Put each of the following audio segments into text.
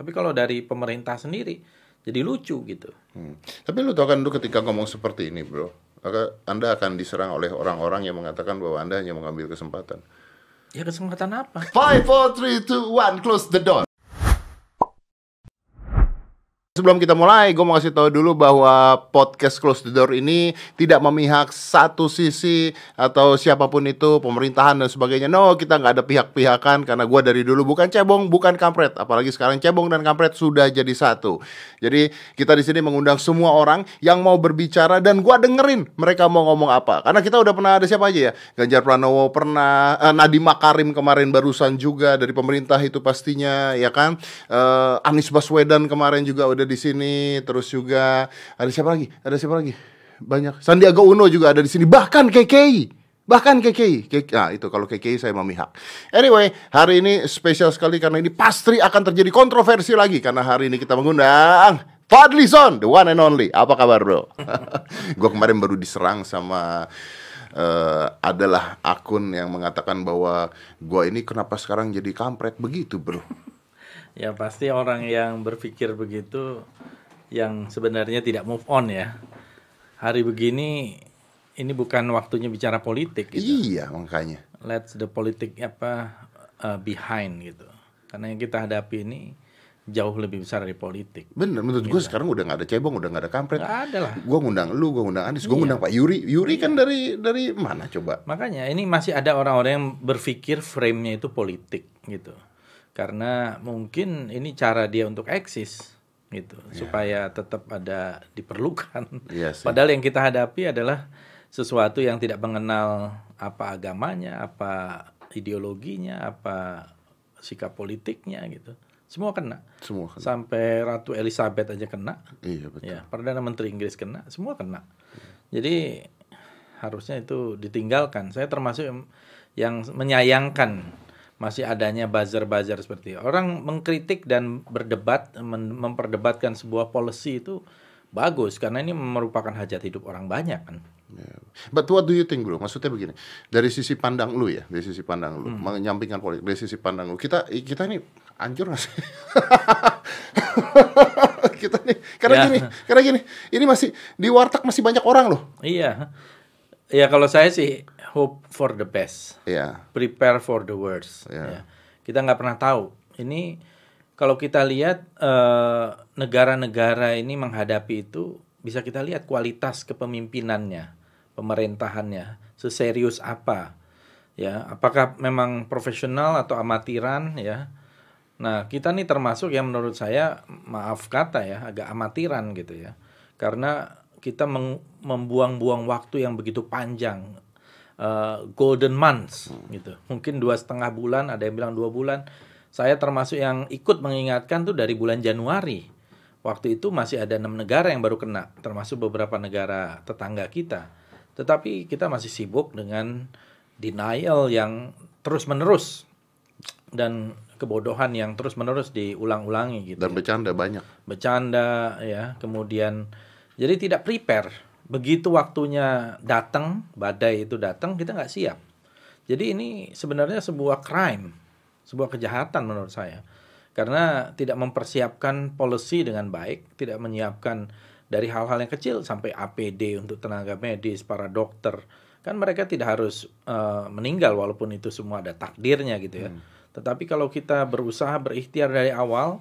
Tapi kalau dari pemerintah sendiri jadi lucu gitu. Hmm. Tapi lu tau kan lu ketika ngomong seperti ini, Bro, maka Anda akan diserang oleh orang-orang yang mengatakan bahwa Anda hanya mengambil kesempatan. Ya kesempatan apa? Five, four, three, two, one, close the door sebelum kita mulai, gue mau kasih tahu dulu bahwa podcast Close the Door ini tidak memihak satu sisi atau siapapun itu pemerintahan dan sebagainya. No, kita nggak ada pihak-pihakan karena gue dari dulu bukan cebong, bukan kampret. Apalagi sekarang cebong dan kampret sudah jadi satu. Jadi kita di sini mengundang semua orang yang mau berbicara dan gue dengerin mereka mau ngomong apa. Karena kita udah pernah ada siapa aja ya, Ganjar Pranowo pernah, eh, Nadiem Makarim kemarin barusan juga dari pemerintah itu pastinya, ya kan. Eh, Anies Baswedan kemarin juga udah di sini, terus juga ada siapa lagi? Ada siapa lagi? Banyak. Sandiaga Uno juga ada di sini, bahkan KKI. Bahkan KKI, KKI, nah itu kalau KKI saya memihak. Anyway, hari ini spesial sekali karena ini pasti akan terjadi kontroversi lagi karena hari ini kita mengundang Fadlison, the one and only. Apa kabar bro? Gue kemarin baru diserang sama uh, adalah akun yang mengatakan bahwa gue ini kenapa sekarang jadi kampret begitu bro ya pasti orang yang berpikir begitu yang sebenarnya tidak move on ya. Hari begini ini bukan waktunya bicara politik gitu. Iya, makanya. Let's the politik apa uh, behind gitu. Karena yang kita hadapi ini jauh lebih besar dari politik. Bener, menurut gitu. gue sekarang udah gak ada cebong, udah nggak ada kampret. Gak ada lah. Gue ngundang lu, gue ngundang Anies, gue iya. ngundang Pak Yuri. Yuri kan iya. kan dari dari mana coba? Makanya ini masih ada orang-orang yang berpikir framenya itu politik gitu karena mungkin ini cara dia untuk eksis gitu yeah. supaya tetap ada diperlukan. yeah, Padahal yang kita hadapi adalah sesuatu yang tidak mengenal apa agamanya, apa ideologinya, apa sikap politiknya gitu. Semua kena. Semua kena. Sampai Ratu Elizabeth aja kena. Iya betul. Ya, Perdana Menteri Inggris kena, semua kena. Iya. Jadi harusnya itu ditinggalkan. Saya termasuk yang menyayangkan masih adanya buzzer-buzzer seperti itu. orang mengkritik dan berdebat memperdebatkan sebuah policy itu bagus karena ini merupakan hajat hidup orang banyak kan. Yeah. But what do you think bro? Maksudnya begini, dari sisi pandang lu ya, dari sisi pandang lu, hmm. menyampingkan politik, dari sisi pandang lu, kita kita ini anjur gak sih? kita nih, karena yeah. gini, karena gini, ini masih di warteg masih banyak orang loh. Iya, yeah. ya kalau saya sih hope for the best, yeah. prepare for the worst. Yeah. Ya. Kita nggak pernah tahu. Ini kalau kita lihat eh, negara-negara uh, ini menghadapi itu, bisa kita lihat kualitas kepemimpinannya, pemerintahannya, seserius apa, ya. Apakah memang profesional atau amatiran, ya. Nah, kita nih termasuk yang menurut saya maaf kata ya, agak amatiran gitu ya. Karena kita membuang-buang waktu yang begitu panjang Eh, golden months hmm. gitu. Mungkin dua setengah bulan, ada yang bilang dua bulan. Saya termasuk yang ikut mengingatkan tuh dari bulan Januari. Waktu itu masih ada enam negara yang baru kena, termasuk beberapa negara tetangga kita. Tetapi kita masih sibuk dengan denial yang terus menerus dan kebodohan yang terus menerus diulang-ulangi gitu. Dan bercanda banyak. Bercanda ya, kemudian jadi tidak prepare begitu waktunya datang badai itu datang kita nggak siap jadi ini sebenarnya sebuah crime sebuah kejahatan menurut saya karena tidak mempersiapkan policy dengan baik tidak menyiapkan dari hal-hal yang kecil sampai APD untuk tenaga medis para dokter kan mereka tidak harus uh, meninggal walaupun itu semua ada takdirnya gitu ya hmm. tetapi kalau kita berusaha berikhtiar dari awal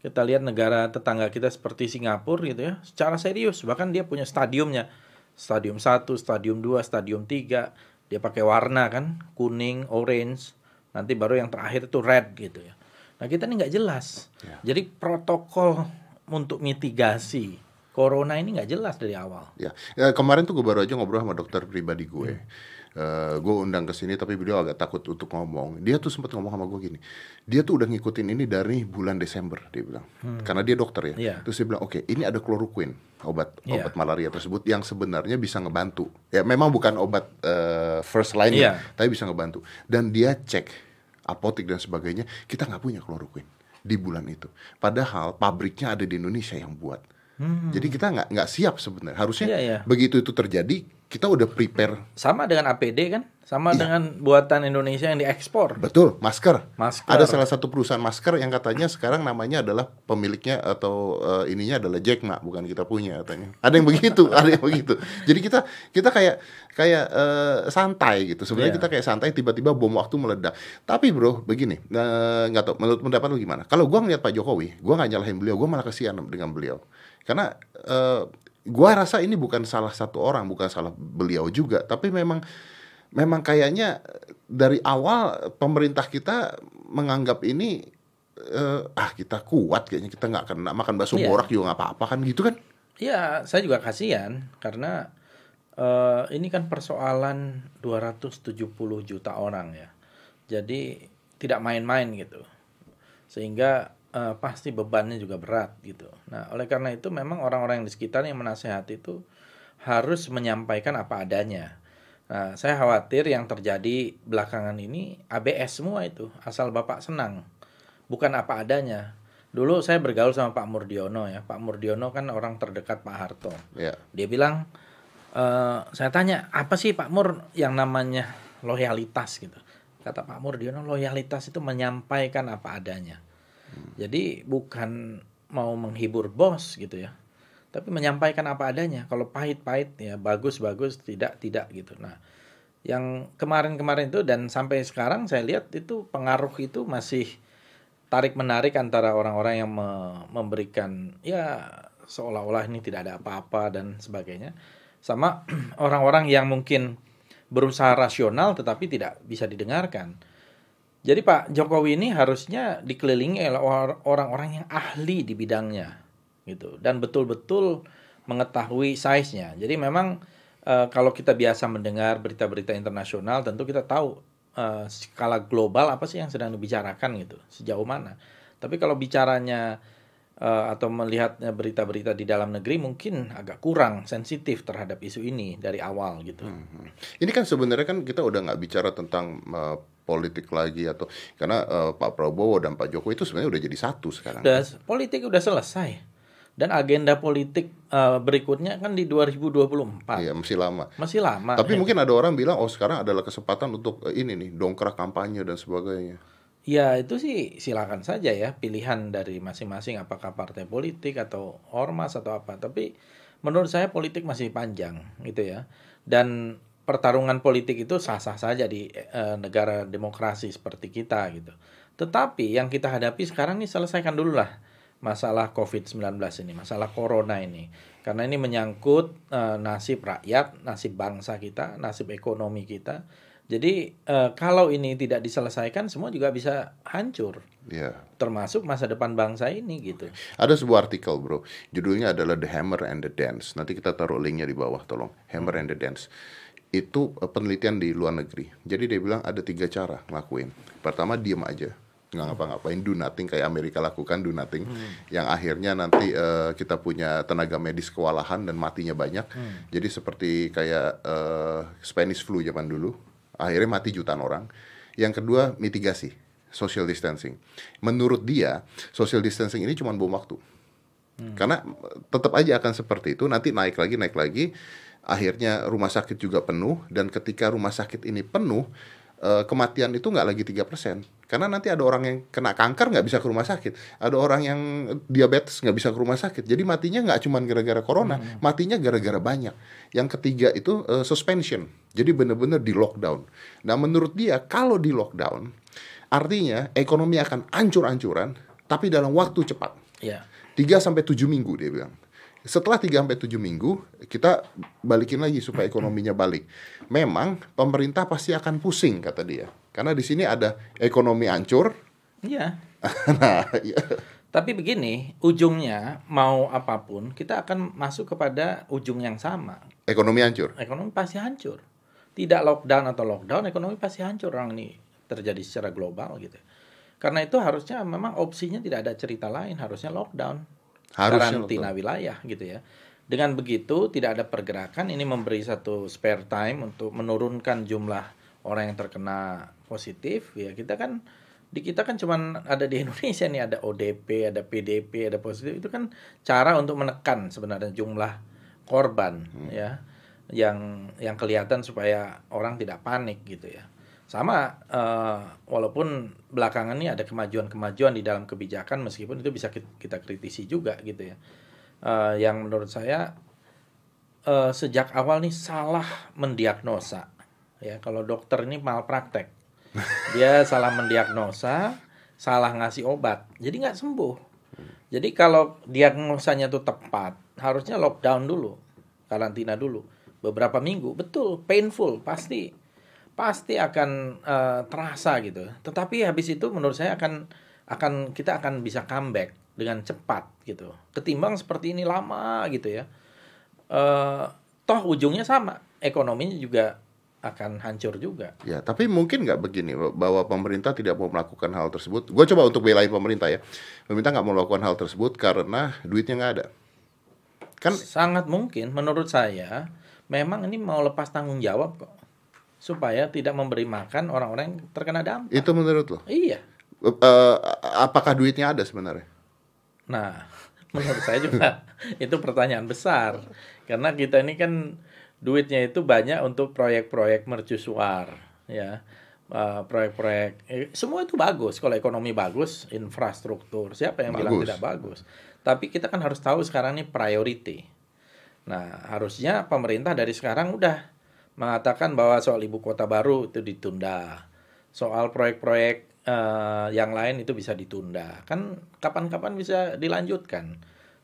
kita lihat negara tetangga kita seperti Singapura gitu ya secara serius bahkan dia punya stadiumnya stadium 1, stadium 2, stadium 3 dia pakai warna kan kuning, orange nanti baru yang terakhir itu red gitu ya nah kita ini nggak jelas ya. jadi protokol untuk mitigasi corona ini nggak jelas dari awal ya, ya kemarin tuh gue baru aja ngobrol sama dokter pribadi gue hmm uh, eh, gue undang ke sini tapi beliau agak takut untuk ngomong dia tuh sempat ngomong sama gue gini dia tuh udah ngikutin ini dari bulan Desember dia bilang hmm. karena dia dokter ya yeah. terus dia bilang oke okay, ini ada chloroquine obat yeah. obat malaria tersebut yang sebenarnya bisa ngebantu ya memang bukan obat uh, first line yeah. Ya, iya. tapi bisa ngebantu dan dia cek apotek dan sebagainya kita nggak punya chloroquine di bulan itu padahal pabriknya ada di Indonesia yang buat Hmm. Jadi kita nggak nggak siap sebenarnya. Harusnya yeah, yeah. begitu itu terjadi kita udah prepare. Sama dengan APD kan? Sama iya. dengan buatan Indonesia yang diekspor. Betul, masker. Masker. Ada salah satu perusahaan masker yang katanya sekarang namanya adalah pemiliknya atau uh, ininya adalah Jack Ma, bukan kita punya katanya. Ada yang begitu, ada yang begitu. Jadi kita kita kayak kayak uh, santai gitu. Sebenarnya yeah. kita kayak santai tiba-tiba bom waktu meledak. Tapi bro, begini, eh, nggak uh, tau menurut pendapat lu gimana? Kalau gua ngeliat Pak Jokowi, gua nggak nyalahin beliau, gua malah kasihan dengan beliau. Karena uh, gua rasa ini bukan salah satu orang, bukan salah beliau juga, tapi memang memang kayaknya eh, dari awal pemerintah kita menganggap ini uh, ah kita kuat kayaknya kita nggak kena makan bakso yeah. borak juga nggak apa-apa kan gitu kan? Iya, saya juga kasihan karena uh, ini kan persoalan 270 juta orang ya. Jadi tidak main-main gitu. Sehingga uh, pasti bebannya juga berat gitu. Nah, oleh karena itu memang orang-orang yang di sekitar yang menasehati itu harus menyampaikan apa adanya. Nah, saya khawatir yang terjadi belakangan ini ABS semua itu, asal Bapak senang. Bukan apa adanya. Dulu saya bergaul sama Pak Murdiono ya. Pak Murdiono kan orang terdekat Pak Harto. Yeah. Dia bilang, e, saya tanya, apa sih Pak Mur yang namanya loyalitas gitu. Kata Pak Murdiono, loyalitas itu menyampaikan apa adanya jadi bukan mau menghibur bos gitu ya. Tapi menyampaikan apa adanya. Kalau pahit-pahit ya bagus-bagus, tidak-tidak gitu. Nah, yang kemarin-kemarin itu dan sampai sekarang saya lihat itu pengaruh itu masih tarik-menarik antara orang-orang yang me memberikan ya seolah-olah ini tidak ada apa-apa dan sebagainya sama orang-orang yang mungkin berusaha rasional tetapi tidak bisa didengarkan. Jadi Pak Jokowi ini harusnya dikelilingi oleh orang-orang yang ahli di bidangnya gitu dan betul-betul mengetahui size-nya. Jadi memang e, kalau kita biasa mendengar berita-berita internasional tentu kita tahu e, skala global apa sih yang sedang dibicarakan gitu, sejauh mana. Tapi kalau bicaranya e, atau melihatnya berita-berita di dalam negeri mungkin agak kurang sensitif terhadap isu ini dari awal gitu. Hmm. hmm. Ini kan sebenarnya kan kita udah nggak bicara tentang uh, politik lagi atau karena uh, Pak Prabowo dan Pak Jokowi itu sebenarnya udah jadi satu sekarang. Udah, politik udah selesai. Dan agenda politik uh, berikutnya kan di 2024. Iya, masih lama. Masih lama. Tapi ya. mungkin ada orang bilang oh sekarang adalah kesempatan untuk uh, ini nih dongkrak kampanye dan sebagainya. Ya itu sih silakan saja ya pilihan dari masing-masing apakah partai politik atau ormas atau apa. Tapi menurut saya politik masih panjang gitu ya. Dan pertarungan politik itu sah-sah saja di e, negara demokrasi seperti kita gitu. Tetapi yang kita hadapi sekarang ini selesaikan dulu lah masalah COVID-19 ini, masalah corona ini. Karena ini menyangkut e, nasib rakyat, nasib bangsa kita, nasib ekonomi kita. Jadi e, kalau ini tidak diselesaikan semua juga bisa hancur. Yeah. Termasuk masa depan bangsa ini gitu. Ada sebuah artikel, Bro. Judulnya adalah The Hammer and the Dance. Nanti kita taruh linknya di bawah tolong. Hammer hmm. and the Dance itu eh, penelitian di luar negeri. Jadi dia bilang ada tiga cara ngelakuin. Pertama diem aja, nggak ngapa-ngapain, do nothing kayak Amerika lakukan do nothing, hmm. yang akhirnya nanti uh, kita punya tenaga medis kewalahan dan matinya banyak. Hmm. Jadi seperti kayak uh, Spanish flu zaman dulu, akhirnya mati jutaan orang. Yang kedua mitigasi, social distancing. Menurut dia social distancing ini cuma bom waktu, hmm. karena tetap aja akan seperti itu. Nanti naik lagi, naik lagi akhirnya rumah sakit juga penuh dan ketika rumah sakit ini penuh eh, kematian itu nggak lagi tiga persen karena nanti ada orang yang kena kanker nggak bisa ke rumah sakit ada orang yang diabetes nggak bisa ke rumah sakit jadi matinya nggak cuma gara-gara corona hmm. matinya gara-gara banyak yang ketiga itu uh, suspension jadi benar-benar di lockdown nah menurut dia kalau di lockdown artinya ekonomi akan ancur-ancuran tapi dalam waktu cepat iya. tiga sampai tujuh minggu dia bilang setelah 3 sampai 7 minggu kita balikin lagi supaya ekonominya balik. Memang pemerintah pasti akan pusing kata dia. Karena di sini ada ekonomi hancur. Iya. nah, iya. Tapi begini, ujungnya mau apapun kita akan masuk kepada ujung yang sama. Ekonomi hancur. Ekonomi pasti hancur. Tidak lockdown atau lockdown, ekonomi pasti hancur orang ini terjadi secara global gitu. Karena itu harusnya memang opsinya tidak ada cerita lain, harusnya lockdown Harusnya karantina betul. wilayah gitu ya. Dengan begitu tidak ada pergerakan ini memberi satu spare time untuk menurunkan jumlah orang yang terkena positif ya kita kan di kita kan cuman ada di Indonesia nih ada ODP, ada PDP, ada positif itu kan cara untuk menekan sebenarnya jumlah korban hmm. ya yang yang kelihatan supaya orang tidak panik gitu ya sama uh, walaupun belakangan ini ada kemajuan-kemajuan di dalam kebijakan meskipun itu bisa kita kritisi juga gitu ya uh, yang menurut saya uh, sejak awal nih salah mendiagnosa ya kalau dokter ini malpraktek dia salah mendiagnosa salah ngasih obat jadi nggak sembuh jadi kalau diagnosanya itu tepat harusnya lockdown dulu karantina dulu beberapa minggu betul painful pasti pasti akan uh, terasa gitu. Tetapi habis itu menurut saya akan akan kita akan bisa comeback dengan cepat gitu. Ketimbang seperti ini lama gitu ya. Uh, toh ujungnya sama, ekonominya juga akan hancur juga. Ya, tapi mungkin nggak begini bahwa pemerintah tidak mau melakukan hal tersebut. Gue coba untuk belain pemerintah ya. Pemerintah nggak mau melakukan hal tersebut karena duitnya nggak ada. Kan sangat mungkin menurut saya memang ini mau lepas tanggung jawab kok supaya tidak memberi makan orang-orang yang terkena dampak. Itu menurut lo? Iya. Uh, apakah duitnya ada sebenarnya? Nah, menurut saya juga itu pertanyaan besar karena kita ini kan duitnya itu banyak untuk proyek-proyek mercusuar ya proyek eh, proyek-proyek eh, semua itu bagus kalau ekonomi bagus infrastruktur siapa yang bagus. bilang tidak bagus tapi kita kan harus tahu sekarang ini priority nah harusnya pemerintah dari sekarang udah mengatakan bahwa soal ibu kota baru itu ditunda, soal proyek-proyek uh, yang lain itu bisa ditunda. Kan kapan-kapan bisa dilanjutkan.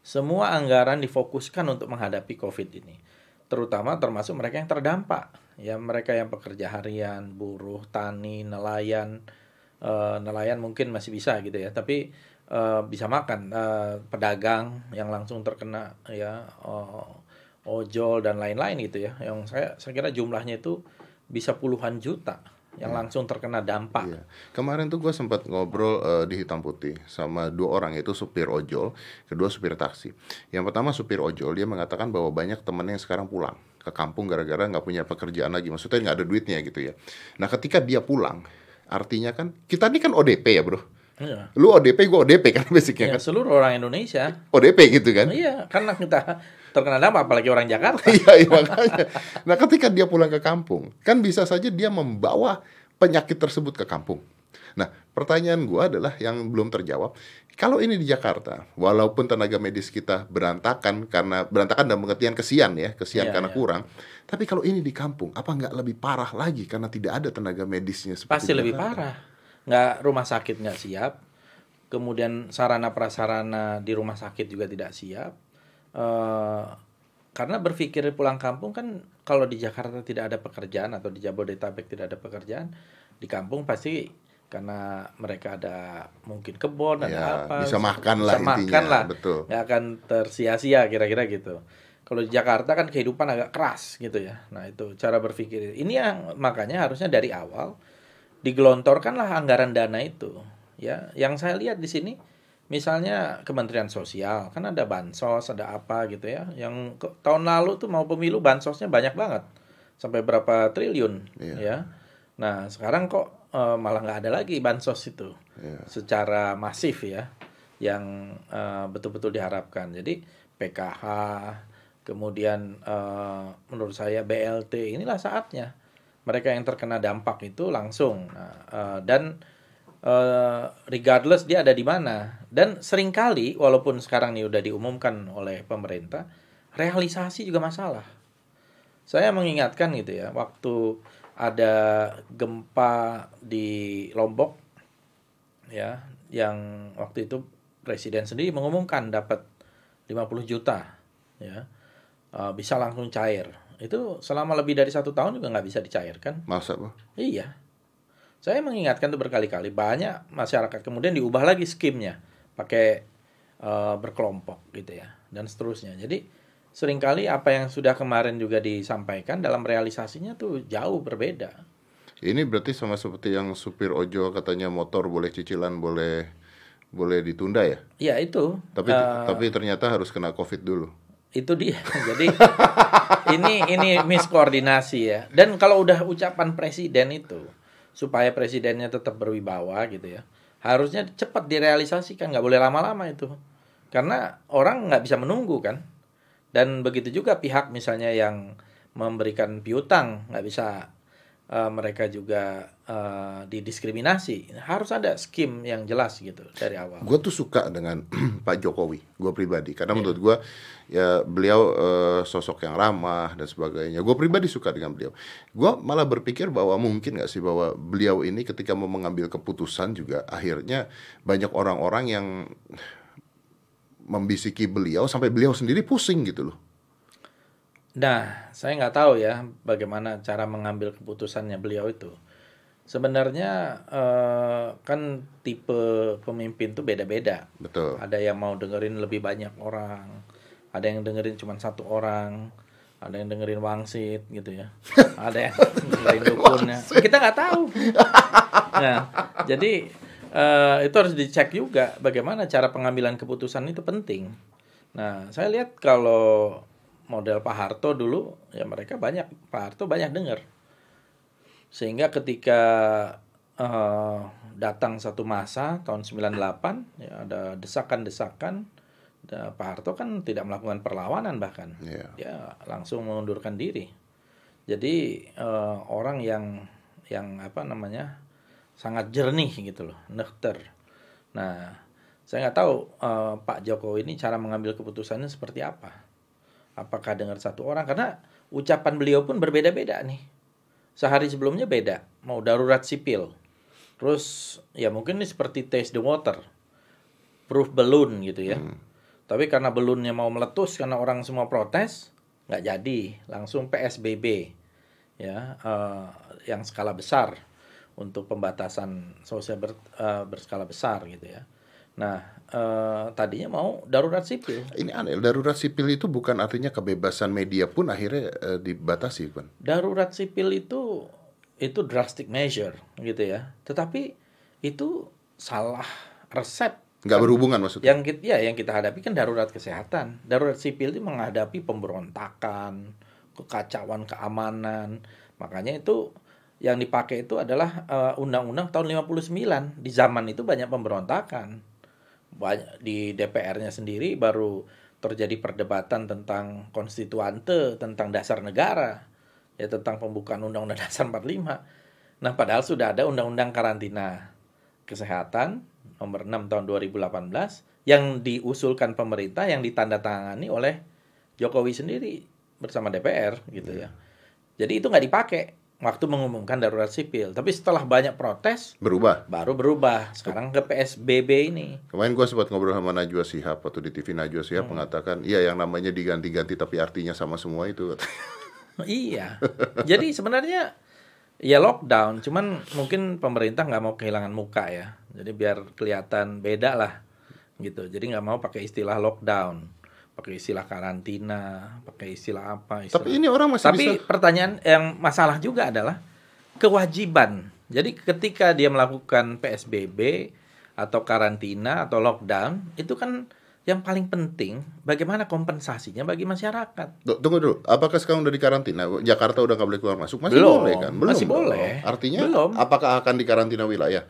Semua anggaran difokuskan untuk menghadapi COVID ini, terutama termasuk mereka yang terdampak, ya mereka yang pekerja harian, buruh, tani, nelayan, uh, nelayan mungkin masih bisa gitu ya, tapi uh, bisa makan, uh, pedagang yang langsung terkena ya. Uh, ojol dan lain-lain gitu ya yang saya saya kira jumlahnya itu bisa puluhan juta yang hmm. langsung terkena dampak. Iya. Kemarin tuh gue sempat ngobrol uh, di hitam putih sama dua orang itu supir ojol, kedua supir taksi. Yang pertama supir ojol dia mengatakan bahwa banyak temennya yang sekarang pulang ke kampung gara-gara nggak punya pekerjaan lagi, maksudnya nggak ada duitnya gitu ya. Nah ketika dia pulang, artinya kan kita ini kan ODP ya bro. Iya. Lu ODP, gue ODP kan basicnya Iya, kan. Seluruh orang Indonesia. ODP gitu kan? Iya, karena kita terkena dampak apalagi orang Jakarta. iya, iya makanya. Nah, ketika dia pulang ke kampung, kan bisa saja dia membawa penyakit tersebut ke kampung. Nah, pertanyaan gue adalah yang belum terjawab. Kalau ini di Jakarta, walaupun tenaga medis kita berantakan karena berantakan dan pengertian kesian ya, kesian yeah, karena yeah. kurang. Tapi kalau ini di kampung, apa nggak lebih parah lagi karena tidak ada tenaga medisnya? Seperti Pasti lebih parah. Nggak rumah sakitnya siap, kemudian sarana prasarana di rumah sakit juga tidak siap, uh, karena berpikir pulang kampung kan kalau di Jakarta tidak ada pekerjaan atau di Jabodetabek tidak ada pekerjaan di kampung pasti karena mereka ada mungkin kebun ya, apa bisa makan lah bisa makan lah betul nggak akan tersia-sia kira-kira gitu kalau di Jakarta kan kehidupan agak keras gitu ya nah itu cara berpikir ini yang makanya harusnya dari awal digelontorkanlah anggaran dana itu ya yang saya lihat di sini Misalnya Kementerian Sosial, kan ada bansos, ada apa gitu ya. Yang ke, tahun lalu tuh mau pemilu bansosnya banyak banget. Sampai berapa triliun yeah. ya. Nah, sekarang kok e, malah nggak ada lagi bansos itu. Yeah. Secara masif ya yang eh, betul-betul diharapkan. Jadi PKH, kemudian e, menurut saya BLT inilah saatnya mereka yang terkena dampak itu langsung nah, uh, dan Eh, regardless dia ada di mana. Dan seringkali walaupun sekarang ini udah diumumkan oleh pemerintah, realisasi juga masalah. Saya mengingatkan gitu ya, waktu ada gempa di Lombok ya, yang waktu itu presiden sendiri mengumumkan dapat 50 juta ya. Eh, bisa langsung cair. Itu selama lebih dari satu tahun juga nggak bisa dicairkan. Masa, Pak? Iya saya mengingatkan tuh berkali-kali banyak masyarakat kemudian diubah lagi skimnya pakai e, berkelompok gitu ya dan seterusnya. Jadi seringkali apa yang sudah kemarin juga disampaikan dalam realisasinya tuh jauh berbeda. Ini berarti sama seperti yang supir ojo katanya motor boleh cicilan boleh boleh ditunda ya? Iya itu. Tapi uh, tapi ternyata harus kena covid dulu. Itu dia. Jadi ini ini miskoordinasi ya. Dan kalau udah ucapan presiden itu supaya presidennya tetap berwibawa gitu ya harusnya cepat direalisasikan nggak boleh lama-lama itu karena orang nggak bisa menunggu kan dan begitu juga pihak misalnya yang memberikan piutang nggak bisa uh, mereka juga uh, didiskriminasi. Harus ada skim yang jelas gitu dari awal. Gue tuh suka dengan Pak Jokowi, gue pribadi. Karena yeah. menurut gue ya beliau uh, sosok yang ramah dan sebagainya. Gue pribadi suka dengan beliau. Gue malah berpikir bahwa mungkin nggak sih bahwa beliau ini ketika mau mengambil keputusan juga akhirnya banyak orang-orang yang membisiki beliau sampai beliau sendiri pusing gitu loh Nah, saya nggak tahu ya bagaimana cara mengambil keputusannya beliau itu. Sebenarnya eh, kan tipe pemimpin tuh beda-beda. Betul. Ada yang mau dengerin lebih banyak orang, ada yang dengerin cuma satu orang, ada yang dengerin wangsit gitu ya, ada yang dengerin dukunnya. Kita nggak tahu. Nah, jadi eh, itu harus dicek juga bagaimana cara pengambilan keputusan itu penting. Nah, saya lihat kalau model Pak Harto dulu ya mereka banyak Pak Harto banyak dengar sehingga ketika uh, datang satu masa tahun 98 ya ada desakan-desakan ya Pak Harto kan tidak melakukan perlawanan bahkan yeah. dia ya, langsung mengundurkan diri jadi uh, orang yang yang apa namanya sangat jernih gitu loh nekter nah saya nggak tahu uh, Pak Jokowi ini cara mengambil keputusannya seperti apa apakah dengar satu orang karena ucapan beliau pun berbeda-beda nih sehari sebelumnya beda mau darurat sipil terus ya mungkin ini seperti taste the water proof balloon gitu ya hmm. tapi karena balloonnya mau meletus karena orang semua protes nggak jadi langsung psbb ya uh, yang skala besar untuk pembatasan sosial ber, uh, berskala besar gitu ya Nah, eh, tadinya mau darurat sipil. Ini aneh, darurat sipil itu bukan artinya kebebasan media pun akhirnya eh, dibatasi kan? Darurat sipil itu itu drastic measure gitu ya. Tetapi itu salah resep. Gak berhubungan maksudnya? Yang kita, ya, yang kita hadapi kan darurat kesehatan. Darurat sipil itu menghadapi pemberontakan, kekacauan keamanan. Makanya itu yang dipakai itu adalah eh, undang-undang uh, tahun 59. Di zaman itu banyak pemberontakan di DPR-nya sendiri baru terjadi perdebatan tentang konstituante, tentang dasar negara, ya tentang pembukaan Undang-Undang Dasar 45. Nah, padahal sudah ada Undang-Undang Karantina Kesehatan nomor 6 tahun 2018 yang diusulkan pemerintah yang ditandatangani oleh Jokowi sendiri bersama DPR gitu ya. Iya. Jadi itu nggak dipakai waktu mengumumkan darurat sipil. Tapi setelah banyak protes, berubah. Baru berubah. Sekarang ke PSBB ini. Kemarin gua sempat ngobrol sama Najwa Sihab waktu di TV Najwa Sihab hmm. mengatakan, iya yang namanya diganti-ganti tapi artinya sama semua itu. iya. Jadi sebenarnya ya lockdown, cuman mungkin pemerintah nggak mau kehilangan muka ya. Jadi biar kelihatan beda lah gitu. Jadi nggak mau pakai istilah lockdown pakai istilah karantina, pakai istilah apa. Istilah. Tapi ini orang masih Tapi bisa... pertanyaan yang masalah juga adalah kewajiban. Jadi ketika dia melakukan PSBB atau karantina atau lockdown, itu kan yang paling penting bagaimana kompensasinya bagi masyarakat. Tunggu dulu, apakah sekarang udah di karantina? Jakarta udah nggak boleh keluar masuk? Masih belum, boleh kan? Belum. Masih boleh. Artinya belum. apakah akan di karantina wilayah?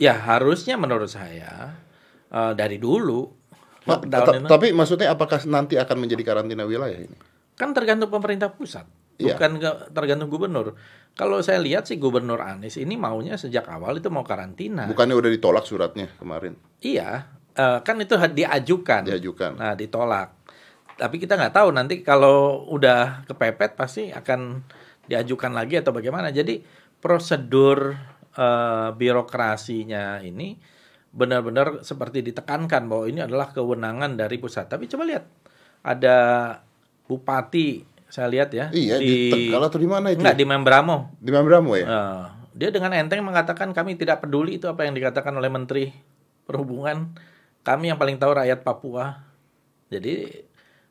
Ya harusnya menurut saya uh, dari dulu Ma, tapi maksudnya apakah nanti akan menjadi karantina wilayah ini? Kan tergantung pemerintah pusat, yeah. bukan tergantung gubernur. Kalau saya lihat sih gubernur Anies ini maunya sejak awal itu mau karantina. Bukannya udah ditolak suratnya kemarin? Iya, eh, kan itu diajukan. Diajukan. Nah, ditolak. Tapi kita nggak tahu nanti kalau udah kepepet pasti akan diajukan lagi atau bagaimana. Jadi prosedur uh, birokrasinya ini benar-benar seperti ditekankan bahwa ini adalah kewenangan dari pusat. Tapi coba lihat ada bupati saya lihat ya iya, di, di Tegal atau di mana itu? Enggak di Membramo. Di Membramo ya. Uh, dia dengan enteng mengatakan kami tidak peduli itu apa yang dikatakan oleh Menteri Perhubungan. Kami yang paling tahu rakyat Papua. Jadi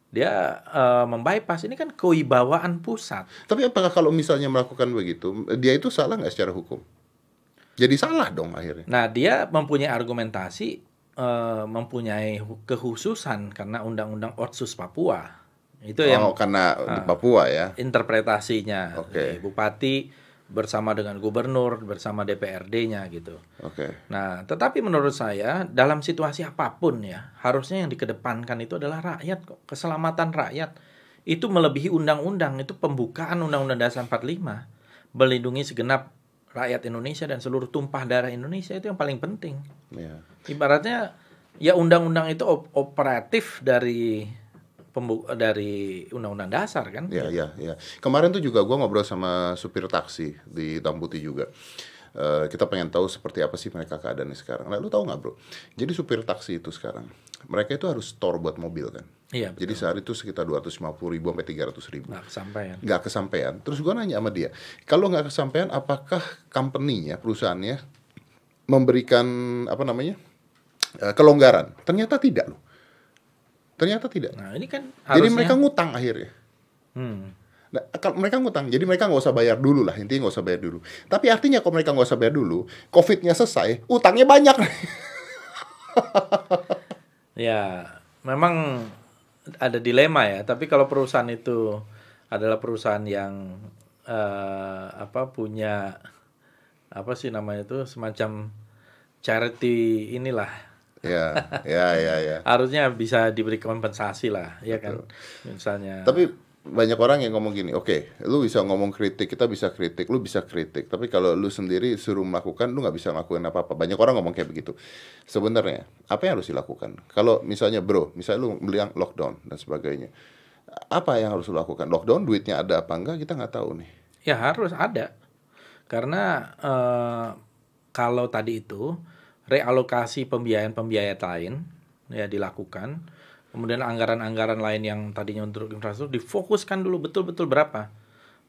dia uh, membypass ini kan kewibawaan pusat. Tapi apakah kalau misalnya melakukan begitu dia itu salah nggak secara hukum? Jadi salah dong akhirnya. Nah, dia mempunyai argumentasi uh, mempunyai kekhususan karena undang-undang Otsus Papua. Itu oh, yang karena uh, di Papua ya. Interpretasinya. okay. Bupati bersama dengan gubernur, bersama DPRD-nya gitu. Oke. Okay. Nah, tetapi menurut saya dalam situasi apapun ya, harusnya yang dikedepankan itu adalah rakyat kok, keselamatan rakyat. Itu melebihi undang-undang, itu pembukaan Undang-Undang Dasar 45 melindungi segenap rakyat Indonesia dan seluruh tumpah darah Indonesia itu yang paling penting. Yeah. Ibaratnya ya undang-undang itu op operatif dari pembu dari undang-undang dasar kan? Iya, iya, iya. Kemarin tuh juga gue ngobrol sama supir taksi di Tambuti juga. Eh, kita pengen tahu seperti apa sih mereka keadaannya sekarang. Lalu tahu nggak bro? Jadi supir taksi itu sekarang mereka itu harus store buat mobil kan. Iya. Betul. Jadi sehari itu sekitar 250 ribu sampai 300 ribu. Nggak kesampaian. Nggak kesampaian. Terus gue nanya sama dia, kalau nggak kesampaian, apakah company-nya perusahaannya memberikan apa namanya eh, kelonggaran? Ternyata tidak loh. Ternyata tidak. Nah ini kan. Harusnya... Jadi mereka ngutang akhirnya. Hmm. Nah, mereka ngutang, jadi mereka nggak usah bayar dulu lah, intinya nggak usah bayar dulu. Tapi artinya kalau mereka nggak usah bayar dulu, COVID-nya selesai, utangnya banyak. ya, memang ada dilema ya. Tapi kalau perusahaan itu adalah perusahaan yang uh, apa punya apa sih namanya itu semacam charity inilah ya, ya, ya, ya. Harusnya bisa diberi kompensasi lah, ya kan? Betul. kan, misalnya. Tapi banyak orang yang ngomong gini, oke, okay, lu bisa ngomong kritik, kita bisa kritik, lu bisa kritik, tapi kalau lu sendiri suruh melakukan, lu nggak bisa melakukan apa-apa. Banyak orang ngomong kayak begitu. Sebenarnya, apa yang harus dilakukan? Kalau misalnya, bro, misalnya lu bilang lockdown dan sebagainya, apa yang harus lu lakukan? Lockdown, duitnya ada apa enggak? Kita nggak tahu nih. Ya harus ada, karena uh, kalau tadi itu realokasi pembiayaan-pembiayaan lain ya dilakukan kemudian anggaran-anggaran lain yang tadinya untuk infrastruktur difokuskan dulu betul-betul berapa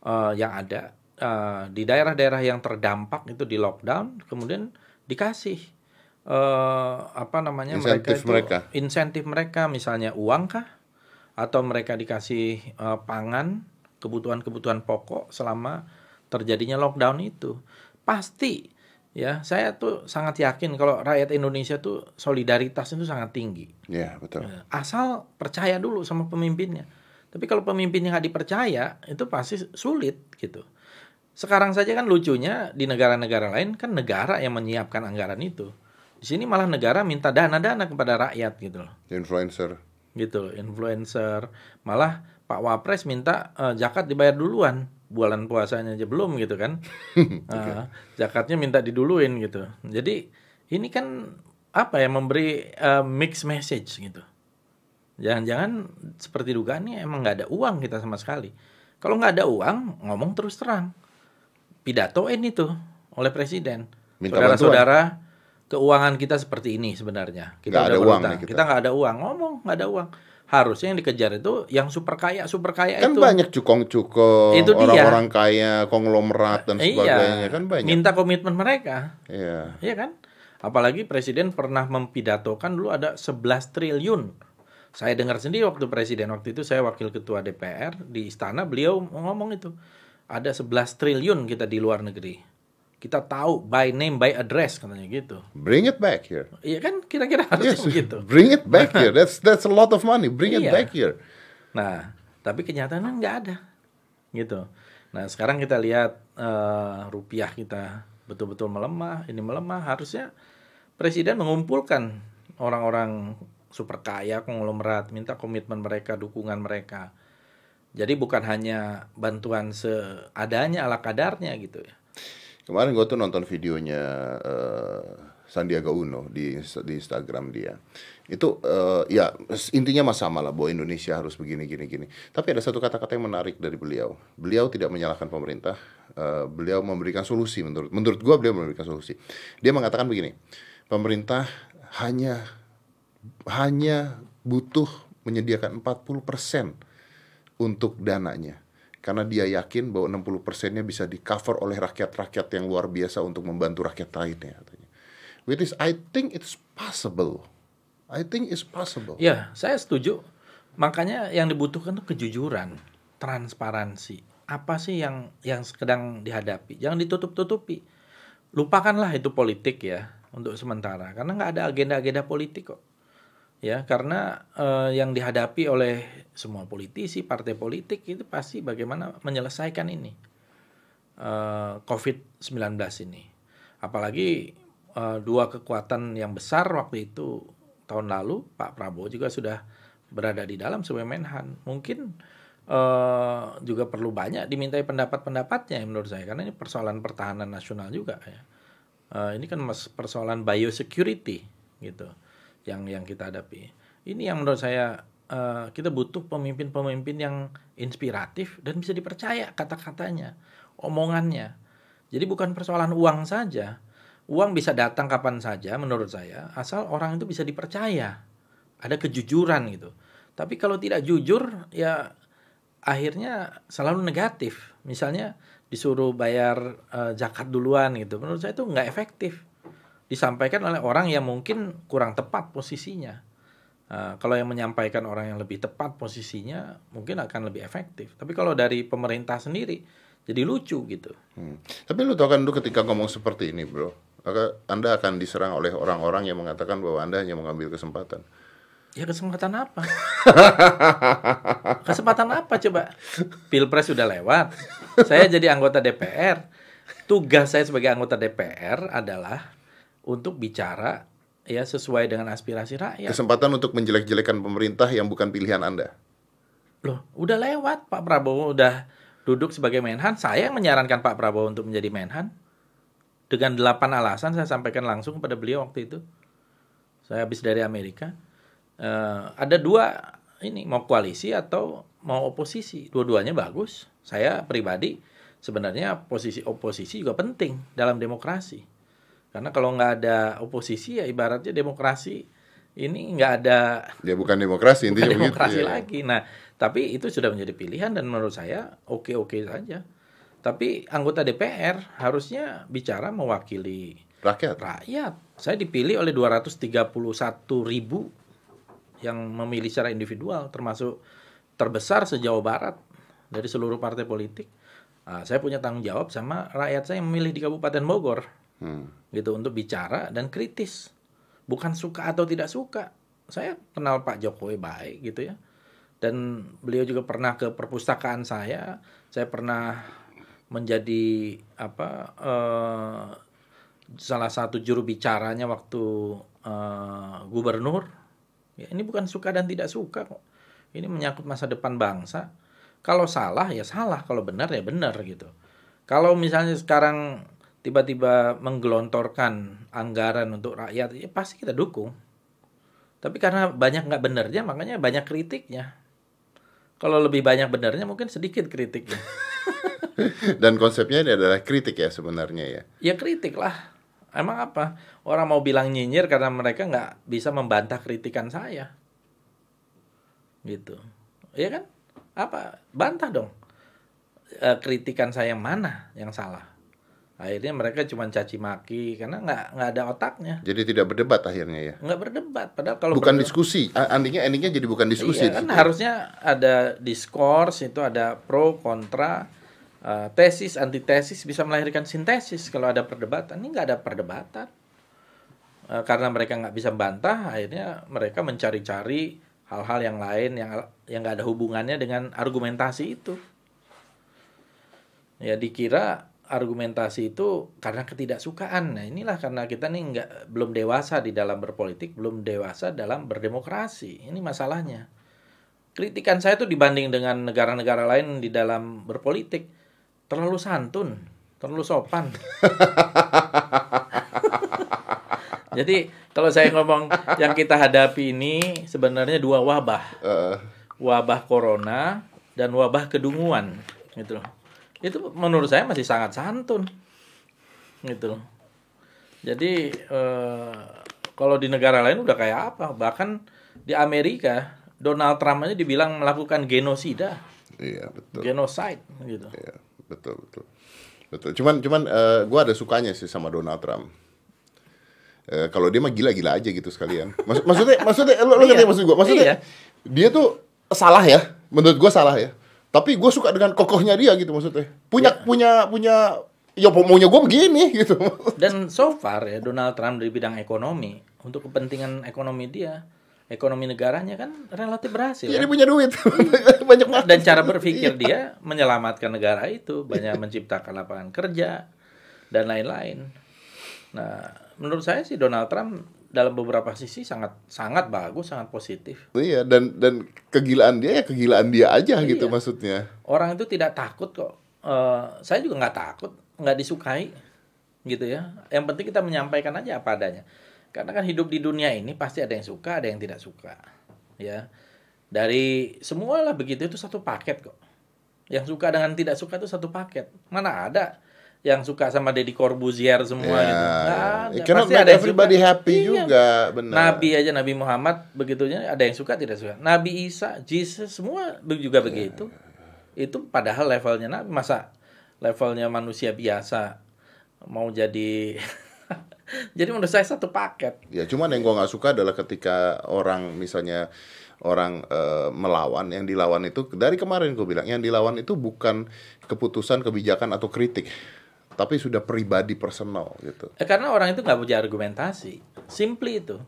uh, yang ada uh, di daerah-daerah yang terdampak itu di lockdown kemudian dikasih uh, apa namanya insentif mereka, itu, mereka insentif mereka misalnya uang kah atau mereka dikasih uh, pangan kebutuhan-kebutuhan pokok selama terjadinya lockdown itu pasti ya saya tuh sangat yakin kalau rakyat Indonesia tuh solidaritas itu sangat tinggi. Ya betul. Ya, asal percaya dulu sama pemimpinnya. Tapi kalau pemimpinnya nggak dipercaya itu pasti sulit gitu. Sekarang saja kan lucunya di negara-negara lain kan negara yang menyiapkan anggaran itu. Di sini malah negara minta dana-dana kepada rakyat gitu loh. Influencer. Gitu, influencer. Malah Pak Wapres minta uh, dibayar duluan bulan puasanya aja belum gitu kan. uh, zakatnya minta diduluin gitu. Jadi ini kan apa ya memberi uh, mix message gitu. Jangan-jangan seperti dugaan ini emang nggak ada uang kita sama sekali. Kalau nggak ada uang, ngomong terus terang. pidato ini tuh oleh presiden. Saudara-saudara, keuangan kita seperti ini sebenarnya. Kita gak ada uang kita. Kita nggak ada uang, ngomong nggak ada uang harusnya yang dikejar itu yang super kaya super kaya kan itu kan banyak cukong-cukong orang-orang kaya konglomerat dan iya. sebagainya iya. kan banyak minta komitmen mereka iya iya kan apalagi presiden pernah mempidatokan dulu ada 11 triliun saya dengar sendiri waktu presiden waktu itu saya wakil ketua DPR di istana beliau ngomong itu ada 11 triliun kita di luar negeri kita tahu by name by address katanya gitu. Bring it back here. Iya kan kira-kira harus yes, begitu. Bring it back here. That's that's a lot of money. Bring iya. it back here. Nah, tapi kenyataannya nggak ada. Gitu. Nah, sekarang kita lihat uh, rupiah kita betul-betul melemah, ini melemah harusnya presiden mengumpulkan orang-orang super kaya konglomerat minta komitmen mereka, dukungan mereka. Jadi bukan hanya bantuan seadanya ala kadarnya gitu ya Kemarin gue tuh nonton videonya uh, Sandiaga Uno di di Instagram dia. Itu uh, ya intinya mas sama lah bahwa Indonesia harus begini gini gini. Tapi ada satu kata-kata yang menarik dari beliau. Beliau tidak menyalahkan pemerintah. Uh, beliau memberikan solusi menurut menurut gue beliau memberikan solusi. Dia mengatakan begini. Pemerintah hanya hanya butuh menyediakan 40% untuk dananya karena dia yakin bahwa 60 persennya bisa di cover oleh rakyat-rakyat yang luar biasa untuk membantu rakyat lainnya katanya. Which is I think it's possible. I think it's possible. Ya, saya setuju. Makanya yang dibutuhkan itu kejujuran, transparansi. Apa sih yang yang sedang dihadapi? Jangan ditutup-tutupi. Lupakanlah itu politik ya untuk sementara karena nggak ada agenda-agenda politik kok ya karena eh, yang dihadapi oleh semua politisi partai politik itu pasti bagaimana menyelesaikan ini eh, covid 19 ini apalagi eh, dua kekuatan yang besar waktu itu tahun lalu Pak Prabowo juga sudah berada di dalam sebagai menhan mungkin uh, juga perlu banyak dimintai pendapat-pendapatnya ya menurut saya karena ini persoalan pertahanan nasional juga ya uh, ini kan mas persoalan biosecurity gitu yang yang kita hadapi. Ini yang menurut saya uh, kita butuh pemimpin-pemimpin yang inspiratif dan bisa dipercaya kata-katanya, omongannya. Jadi bukan persoalan uang saja. Uang bisa datang kapan saja menurut saya, asal orang itu bisa dipercaya. Ada kejujuran gitu. Tapi kalau tidak jujur ya akhirnya selalu negatif. Misalnya disuruh bayar uh, zakat duluan gitu. Menurut saya itu nggak efektif disampaikan oleh orang yang mungkin kurang tepat posisinya. Uh, kalau yang menyampaikan orang yang lebih tepat posisinya mungkin akan lebih efektif. Tapi kalau dari pemerintah sendiri jadi lucu gitu. Hmm. Tapi lu tau kan dulu ketika ngomong seperti ini bro, anda akan diserang oleh orang-orang yang mengatakan bahwa anda hanya mengambil kesempatan. Ya kesempatan apa? kesempatan apa coba? Pilpres sudah lewat. Saya jadi anggota DPR. Tugas saya sebagai anggota DPR adalah untuk bicara ya sesuai dengan aspirasi rakyat. Kesempatan untuk menjelek-jelekan pemerintah yang bukan pilihan Anda. Loh, udah lewat Pak Prabowo udah duduk sebagai Menhan, saya yang menyarankan Pak Prabowo untuk menjadi Menhan. Dengan delapan alasan saya sampaikan langsung kepada beliau waktu itu. Saya habis dari Amerika. Uh, ada dua ini mau koalisi atau mau oposisi. Dua-duanya bagus. Saya pribadi sebenarnya posisi oposisi juga penting dalam demokrasi karena kalau nggak ada oposisi ya ibaratnya demokrasi ini nggak ada. Ya bukan demokrasi intinya demokrasi begitu, ya. lagi. Ya. Nah tapi itu sudah menjadi pilihan dan menurut saya oke oke saja. Tapi anggota DPR harusnya bicara mewakili rakyat. Rakyat. Saya dipilih oleh 231 ribu yang memilih secara individual, termasuk terbesar sejauh barat dari seluruh partai politik. Nah, saya punya tanggung jawab sama rakyat saya yang memilih di Kabupaten Bogor hmm. gitu untuk bicara dan kritis bukan suka atau tidak suka saya kenal Pak Jokowi baik gitu ya dan beliau juga pernah ke perpustakaan saya saya pernah menjadi apa uh, salah satu juru bicaranya waktu uh, gubernur ya, ini bukan suka dan tidak suka kok ini menyangkut masa depan bangsa kalau salah ya salah kalau benar ya benar gitu kalau misalnya sekarang tiba-tiba menggelontorkan anggaran untuk rakyat, ya pasti kita dukung. Tapi karena banyak nggak benernya, makanya banyak kritiknya. Kalau lebih banyak benernya, mungkin sedikit kritiknya. Dan konsepnya ini adalah kritik ya sebenarnya ya? Ya kritik lah. Emang apa? Orang mau bilang nyinyir karena mereka nggak bisa membantah kritikan saya. Gitu. Iya kan? Apa? Bantah dong. E, kritikan saya mana yang salah? akhirnya mereka cuma caci maki karena nggak nggak ada otaknya jadi tidak berdebat akhirnya ya nggak berdebat padahal kalau bukan berdebat, diskusi endingnya endingnya jadi bukan diskusi iya, kan harusnya ada diskurs itu ada pro kontra uh, tesis antitesis bisa melahirkan sintesis kalau ada perdebatan ini nggak ada perdebatan uh, karena mereka nggak bisa bantah akhirnya mereka mencari-cari hal-hal yang lain yang yang nggak ada hubungannya dengan argumentasi itu ya dikira argumentasi itu karena ketidaksukaan. Nah, inilah karena kita nih nggak belum dewasa di dalam berpolitik, belum dewasa dalam berdemokrasi. Ini masalahnya. Kritikan saya itu dibanding dengan negara-negara lain di dalam berpolitik terlalu santun, terlalu sopan. Jadi kalau saya ngomong yang kita hadapi ini sebenarnya dua wabah. Wabah corona dan wabah kedunguan gitu itu menurut saya masih sangat santun gitu jadi eh, kalau di negara lain udah kayak apa bahkan di Amerika Donald Trump aja dibilang melakukan genosida iya betul genocide gitu iya betul betul betul cuman cuman uh, eh, gue ada sukanya sih sama Donald Trump uh, kalau dia mah gila-gila aja gitu sekalian Maksud, maksudnya maksudnya lo lo iya. ngerti maksud gue maksudnya iya. dia tuh salah ya menurut gue salah ya tapi gue suka dengan kokohnya dia gitu maksudnya punya yeah. punya punya ya maunya gue begini gitu dan so far ya Donald Trump di bidang ekonomi untuk kepentingan ekonomi dia ekonomi negaranya kan relatif berhasil jadi kan? punya duit banyak banget dan cara berpikir iya. dia menyelamatkan negara itu banyak iya. menciptakan lapangan kerja dan lain-lain nah menurut saya sih Donald Trump dalam beberapa sisi sangat sangat bagus, sangat positif. Iya, dan dan kegilaan dia ya kegilaan dia aja iya. gitu maksudnya. Orang itu tidak takut kok. Uh, saya juga nggak takut, nggak disukai gitu ya. Yang penting kita menyampaikan aja apa adanya. Karena kan hidup di dunia ini pasti ada yang suka, ada yang tidak suka. Ya. Dari semualah begitu itu satu paket kok. Yang suka dengan tidak suka itu satu paket. Mana ada yang suka sama Deddy Corbuzier semua yeah. gitu. Nah, cannot pasti ada everybody suka. happy iya. juga, benar. Nabi aja Nabi Muhammad begitunya ada yang suka tidak suka. Nabi Isa, Jesus semua juga ya. begitu. Itu padahal levelnya nabi masa levelnya manusia biasa mau jadi jadi menurut saya satu paket. Ya, cuman yang gua nggak suka adalah ketika orang misalnya orang e, melawan yang dilawan itu dari kemarin gue bilang yang dilawan itu bukan keputusan kebijakan atau kritik tapi sudah pribadi personal gitu. Eh, karena orang itu nggak punya argumentasi, simply itu.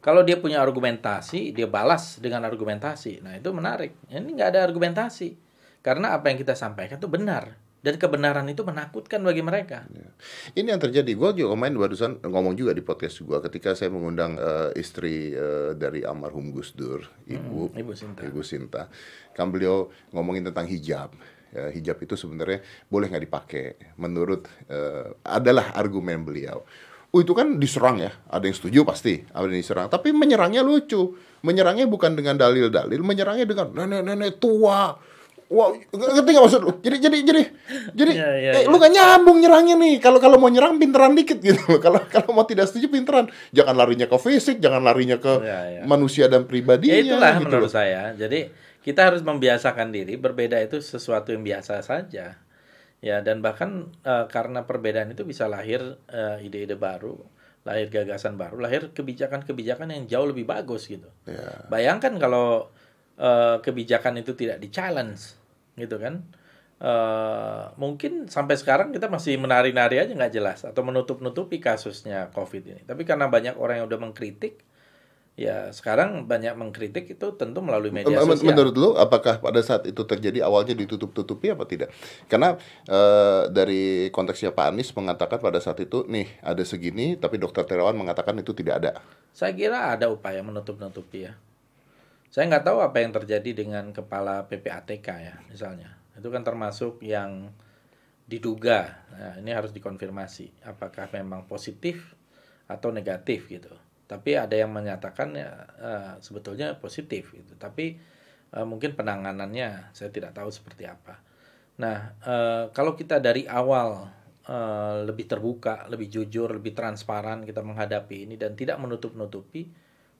Kalau dia punya argumentasi, dia balas dengan argumentasi. Nah itu menarik. Ini nggak ada argumentasi, karena apa yang kita sampaikan itu benar dan kebenaran itu menakutkan bagi mereka. Ya. Ini yang terjadi. Gue juga main barusan ngomong juga di podcast gue ketika saya mengundang uh, istri uh, dari almarhum Gus Dur, ibu, hmm, ibu Sinta. Ibu Sinta. Kan beliau ngomongin tentang hijab. Eh, hijab itu sebenarnya boleh nggak dipakai menurut uh, adalah argumen beliau. Oh itu kan diserang ya, ada yang setuju pasti, ada yang diserang. Tapi menyerangnya lucu, menyerangnya bukan dengan dalil-dalil, menyerangnya dengan nenek-nenek tua, Wow, ngerti gak maksud lu? Jadi jadi jadi jadi yeah, yeah, eh, yeah. lu gak nyambung nyerangnya nih. Kalau kalau mau nyerang pinteran dikit gitu Kalau kalau mau tidak setuju pinteran. Jangan larinya ke fisik, jangan larinya ke yeah, yeah. manusia dan ya, pribadinya. Ya itulah gitu menurut saya. Jadi kita harus membiasakan diri berbeda itu sesuatu yang biasa saja ya dan bahkan e, karena perbedaan itu bisa lahir eh, ide-ide baru lahir gagasan baru lahir kebijakan-kebijakan yang jauh lebih bagus gitu yeah. bayangkan kalau e, kebijakan itu tidak di challenge gitu kan e, mungkin sampai sekarang kita masih menari-nari aja nggak jelas atau menutup-nutupi kasusnya covid ini tapi karena banyak orang yang udah mengkritik ya sekarang banyak mengkritik itu tentu melalui media sosial. Menurut lu apakah pada saat itu terjadi awalnya ditutup-tutupi apa tidak? Karena e, dari konteksnya Pak Anies mengatakan pada saat itu nih ada segini tapi dokter Terawan mengatakan itu tidak ada. Saya kira ada upaya menutup-nutupi ya. Saya nggak tahu apa yang terjadi dengan kepala PPATK ya misalnya. Itu kan termasuk yang diduga. Nah, ini harus dikonfirmasi apakah memang positif atau negatif gitu tapi ada yang menyatakan ya uh, sebetulnya positif gitu tapi uh, mungkin penanganannya saya tidak tahu seperti apa nah uh, kalau kita dari awal uh, lebih terbuka lebih jujur lebih transparan kita menghadapi ini dan tidak menutup nutupi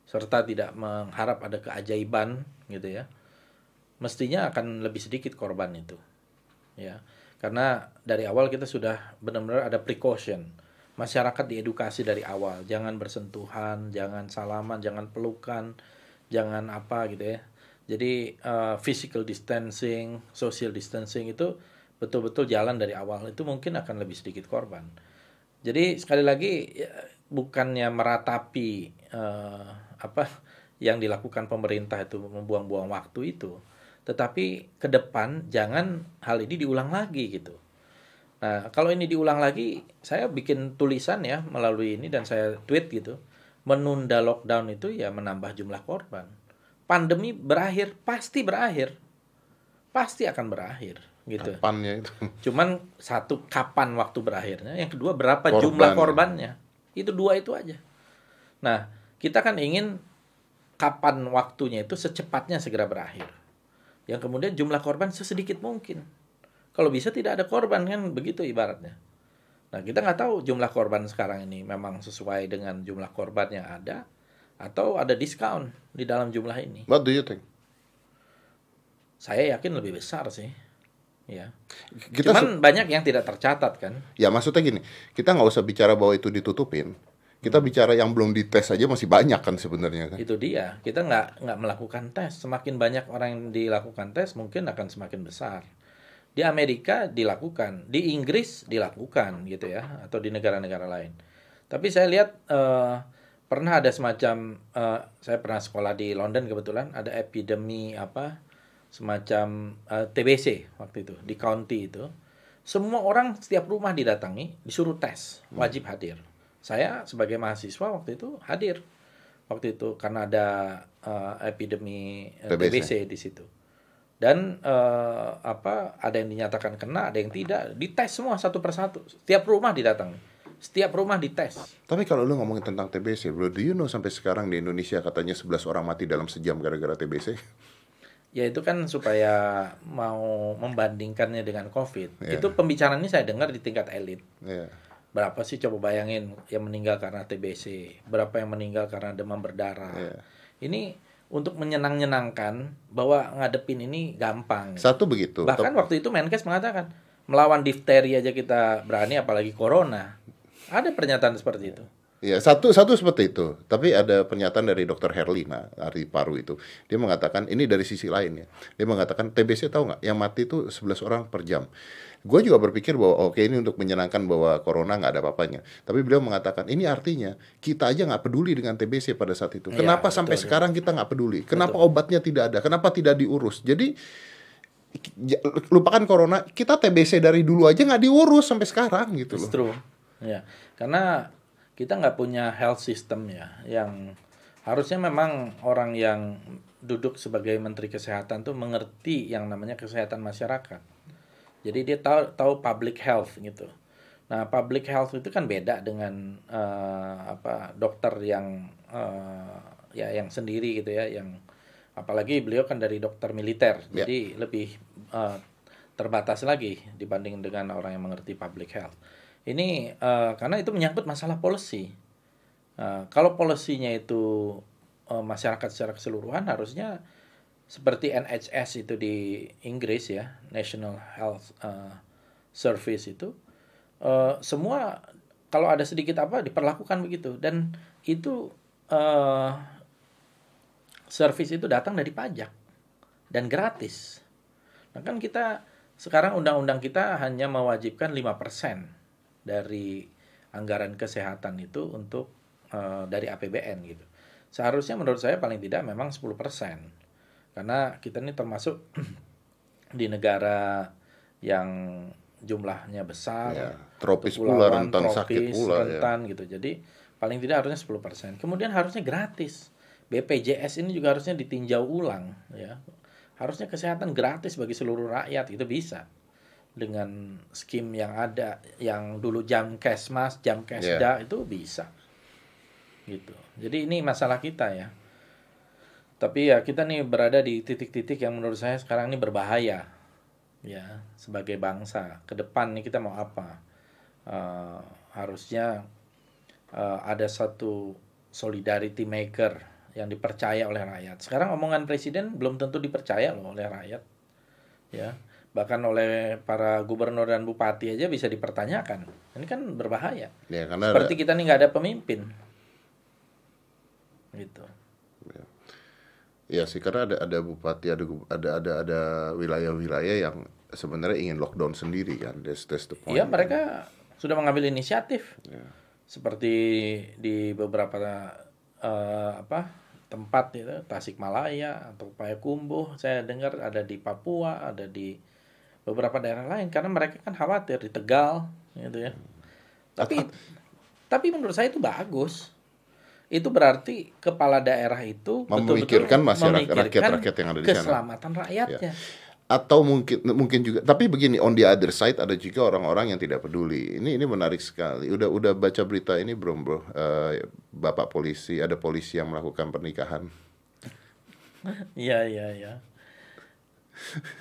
serta tidak mengharap ada keajaiban gitu ya mestinya akan lebih sedikit korban itu ya karena dari awal kita sudah benar-benar ada precaution masyarakat diedukasi dari awal jangan bersentuhan jangan salaman jangan pelukan jangan apa gitu ya jadi uh, physical distancing social distancing itu betul-betul jalan dari awal itu mungkin akan lebih sedikit korban jadi sekali lagi ya, bukannya meratapi uh, apa yang dilakukan pemerintah itu membuang-buang waktu itu tetapi ke depan jangan hal ini diulang lagi gitu Nah, kalau ini diulang lagi, saya bikin tulisan ya melalui ini dan saya tweet gitu. Menunda lockdown itu ya menambah jumlah korban. Pandemi berakhir, pasti berakhir. Pasti akan berakhir gitu. Kapannya itu. Cuman satu kapan waktu berakhirnya, yang kedua berapa Korban. jumlah korbannya. Itu dua itu aja. Nah, kita kan ingin kapan waktunya itu secepatnya segera berakhir. Yang kemudian jumlah korban sesedikit mungkin kalau bisa tidak ada korban kan begitu ibaratnya. Nah kita nggak tahu jumlah korban sekarang ini memang sesuai dengan jumlah korban yang ada atau ada diskon di dalam jumlah ini. What do you think? Saya yakin lebih besar sih. Ya. Kita Cuman banyak yang tidak tercatat kan. Ya maksudnya gini, kita nggak usah bicara bahwa itu ditutupin kita hmm. bicara yang belum dites aja masih banyak kan sebenarnya kan itu dia kita nggak nggak melakukan tes semakin banyak orang yang dilakukan tes mungkin akan semakin besar di Amerika dilakukan, di Inggris dilakukan gitu ya, atau di negara-negara lain. Tapi saya lihat uh, pernah ada semacam uh, saya pernah sekolah di London kebetulan ada epidemi apa semacam uh, eh, TBC waktu itu di county itu. Semua orang setiap rumah didatangi disuruh tes, hmm. wajib hadir. Saya sebagai mahasiswa waktu itu hadir waktu itu karena ada uh, epidemi TBC. TBC di situ dan uh, apa ada yang dinyatakan kena ada yang tidak dites semua satu persatu setiap rumah didatangi setiap rumah dites tapi kalau lu ngomongin tentang TBC bro do you know sampai sekarang di Indonesia katanya 11 orang mati dalam sejam gara-gara TBC ya itu kan supaya mau membandingkannya dengan COVID yeah. itu pembicaraan ini saya dengar di tingkat elit yeah. berapa sih coba bayangin yang meninggal karena TBC berapa yang meninggal karena demam berdarah yeah. ini untuk menyenang-nyenangkan bahwa ngadepin ini gampang. Satu begitu. Bahkan waktu itu Menkes mengatakan melawan difteri aja kita berani apalagi corona. Ada pernyataan seperti itu. Ya, satu satu seperti itu. Tapi ada pernyataan dari Dr. Herlina dari paru itu. Dia mengatakan ini dari sisi lain ya. Dia mengatakan TBC tahu nggak yang mati itu 11 orang per jam. Gue juga berpikir bahwa oke okay, ini untuk menyenangkan bahwa corona nggak ada apa-apanya. Tapi beliau mengatakan ini artinya kita aja nggak peduli dengan TBC pada saat itu. Iya, Kenapa ya, sampai betul, sekarang kita nggak peduli? Kenapa betul. obatnya tidak ada? Kenapa tidak diurus? Jadi lupakan corona, kita TBC dari dulu aja nggak diurus sampai sekarang gitu loh. Justru, Ya. Karena kita nggak punya health system ya yang harusnya memang orang yang duduk sebagai menteri kesehatan tuh mengerti yang namanya kesehatan masyarakat. Jadi dia tahu tahu public health gitu. Nah, public health itu kan beda dengan uh, apa dokter yang uh, ya yang sendiri gitu ya, yang apalagi beliau kan dari dokter militer. Yeah. Jadi lebih uh, terbatas lagi dibanding dengan orang yang mengerti public health. Ini uh, karena itu menyangkut masalah polisi. Uh, eh, kalau polisinya itu uh, masyarakat secara keseluruhan harusnya seperti NHS itu di Inggris ya, National Health uh, Service itu uh, semua kalau ada sedikit apa diperlakukan begitu dan itu uh, service itu datang dari pajak dan gratis. Nah kan kita sekarang undang-undang kita hanya mewajibkan 5% dari anggaran kesehatan itu untuk e, dari APBN gitu. Seharusnya menurut saya paling tidak memang 10%. Karena kita ini termasuk di negara yang jumlahnya besar, ya, tropis pula rentan tropis, sakit pula ya. rentan ya. gitu. Jadi paling tidak harusnya 10%. Kemudian harusnya gratis. BPJS ini juga harusnya ditinjau ulang ya. Harusnya kesehatan gratis bagi seluruh rakyat itu bisa dengan skim yang ada yang dulu jam cash mas jam cash yeah. Iya. da itu bisa gitu jadi ini masalah kita ya tapi ya kita nih berada di titik-titik yang menurut saya sekarang ini berbahaya ya sebagai bangsa ke depan nih kita mau apa uh, harusnya uh, ada satu solidarity maker yang dipercaya oleh rakyat sekarang omongan presiden belum tentu dipercaya loh oleh rakyat ya bahkan oleh para gubernur dan bupati aja bisa dipertanyakan. Ini kan berbahaya. Ya, karena Seperti ada... kita nih nggak ada pemimpin. Gitu. Ya. Iya sih karena ada ada bupati ada ada ada ada wilayah-wilayah yang sebenarnya ingin lockdown sendiri kan. That's, that's the point. Iya mereka sudah mengambil inisiatif. Ya. Seperti di beberapa uh, apa tempat itu Tasikmalaya atau Payakumbuh saya dengar ada di Papua ada di beberapa daerah lain karena mereka kan khawatir di Tegal gitu ya. Tapi tapi menurut saya itu bagus. Itu berarti kepala daerah itu memikirkan masyarakat rakyat-rakyat yang ada di keselamatan sana. Keselamatan rakyatnya. Ya. Atau mungkin mungkin juga tapi begini on the other side ada juga orang-orang yang tidak peduli. Ini ini menarik sekali. Udah udah baca berita ini belum Bro? Uh, Bapak polisi ada polisi yang melakukan pernikahan. Iya iya iya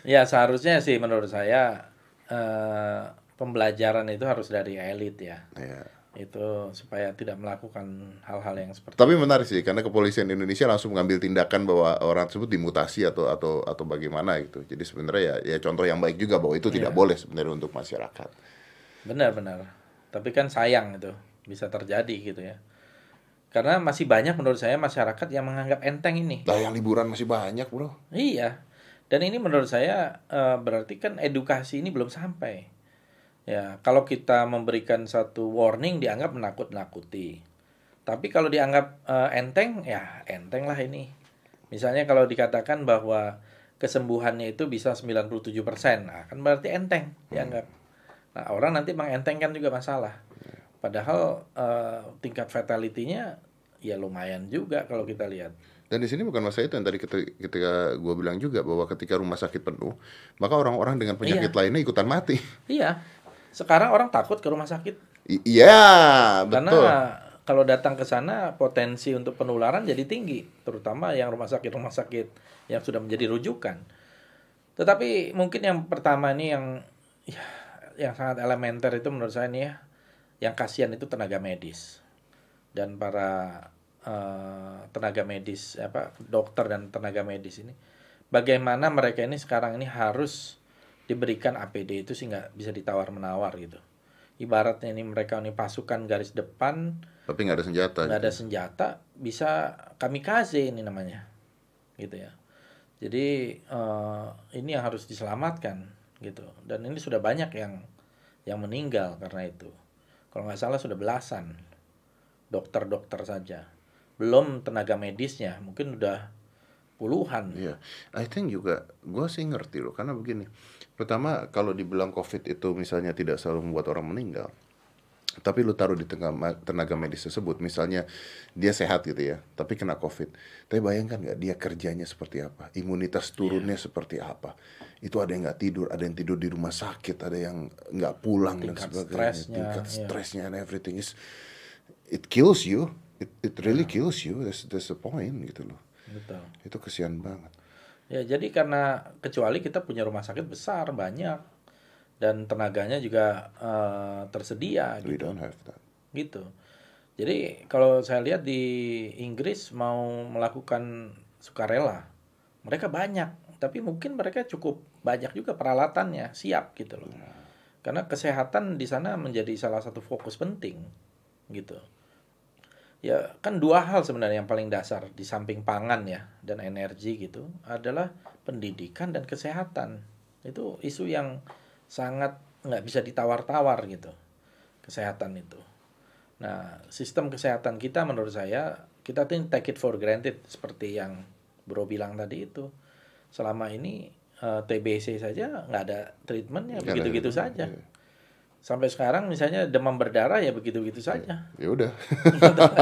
ya seharusnya sih menurut saya uh, pembelajaran itu harus dari elit ya. Iya. itu supaya tidak melakukan hal-hal yang seperti tapi menarik sih karena kepolisian Indonesia langsung mengambil tindakan bahwa orang tersebut dimutasi atau atau atau bagaimana gitu jadi sebenarnya ya ya contoh yang baik juga bahwa itu tidak iya. boleh sebenarnya untuk masyarakat benar-benar tapi kan sayang itu bisa terjadi gitu ya karena masih banyak menurut saya masyarakat yang menganggap enteng ini Bayang liburan masih banyak bro iya dan ini menurut saya eh, berarti kan edukasi ini belum sampai. Ya, kalau kita memberikan satu warning dianggap menakut-nakuti. Tapi kalau dianggap eh, enteng, ya enteng lah ini. Misalnya kalau dikatakan bahwa kesembuhannya itu bisa 97%, nah kan berarti enteng dianggap. Nah, orang nanti mengentengkan juga masalah. Padahal uh, tingkat fatality-nya ya lumayan juga kalau kita lihat. Dan di sini bukan masalah itu yang tadi ketika, ketika gue bilang juga bahwa ketika rumah sakit penuh, maka orang-orang dengan penyakit iya. lainnya ikutan mati. Iya. Sekarang orang takut ke rumah sakit. I iya, betul. Karena kalau datang ke sana potensi untuk penularan jadi tinggi, terutama yang rumah sakit rumah sakit yang sudah menjadi rujukan. Tetapi mungkin yang pertama ini yang ya, yang sangat elementer itu menurut saya nih ya, yang kasihan itu tenaga medis dan para Eh, tenaga medis apa dokter dan tenaga medis ini bagaimana mereka ini sekarang ini harus diberikan APD itu sih nggak bisa ditawar menawar gitu ibaratnya ini mereka ini pasukan garis depan tapi nggak ada senjata nggak gitu. ada senjata bisa kami kamikaze ini namanya gitu ya jadi uh, ini yang harus diselamatkan gitu dan ini sudah banyak yang yang meninggal karena itu kalau nggak salah sudah belasan dokter-dokter saja belum tenaga medisnya mungkin udah puluhan. Iya, yeah. I think juga gue sih ngerti loh karena begini, pertama kalau dibilang COVID itu misalnya tidak selalu membuat orang meninggal, tapi lu taruh di tengah tenaga medis tersebut, misalnya dia sehat gitu ya, tapi kena COVID, tapi bayangkan nggak dia kerjanya seperti apa, imunitas turunnya yeah. seperti apa, itu ada yang nggak tidur, ada yang tidur di rumah sakit, ada yang nggak pulang tingkat dan sebagainya, stresnya, tingkat yeah. Iya. and everything is it kills you it, it really nah. kills you that's that's the point gitu loh Betul. itu kesian banget ya jadi karena kecuali kita punya rumah sakit besar banyak dan tenaganya juga uh, tersedia We gitu. don't have that. gitu jadi kalau saya lihat di Inggris mau melakukan sukarela mereka banyak tapi mungkin mereka cukup banyak juga peralatannya siap gitu loh yeah. karena kesehatan di sana menjadi salah satu fokus penting gitu ya kan dua hal sebenarnya yang paling dasar di samping pangan ya dan energi gitu adalah pendidikan dan kesehatan itu isu yang sangat nggak bisa ditawar-tawar gitu kesehatan itu nah sistem kesehatan kita menurut saya kita tuh take it for granted seperti yang bro bilang tadi itu selama ini uh, eh, TBC saja nggak ada treatmentnya begitu-gitu saja iya sampai sekarang misalnya demam berdarah ya begitu-begitu iya. saja. Ya udah.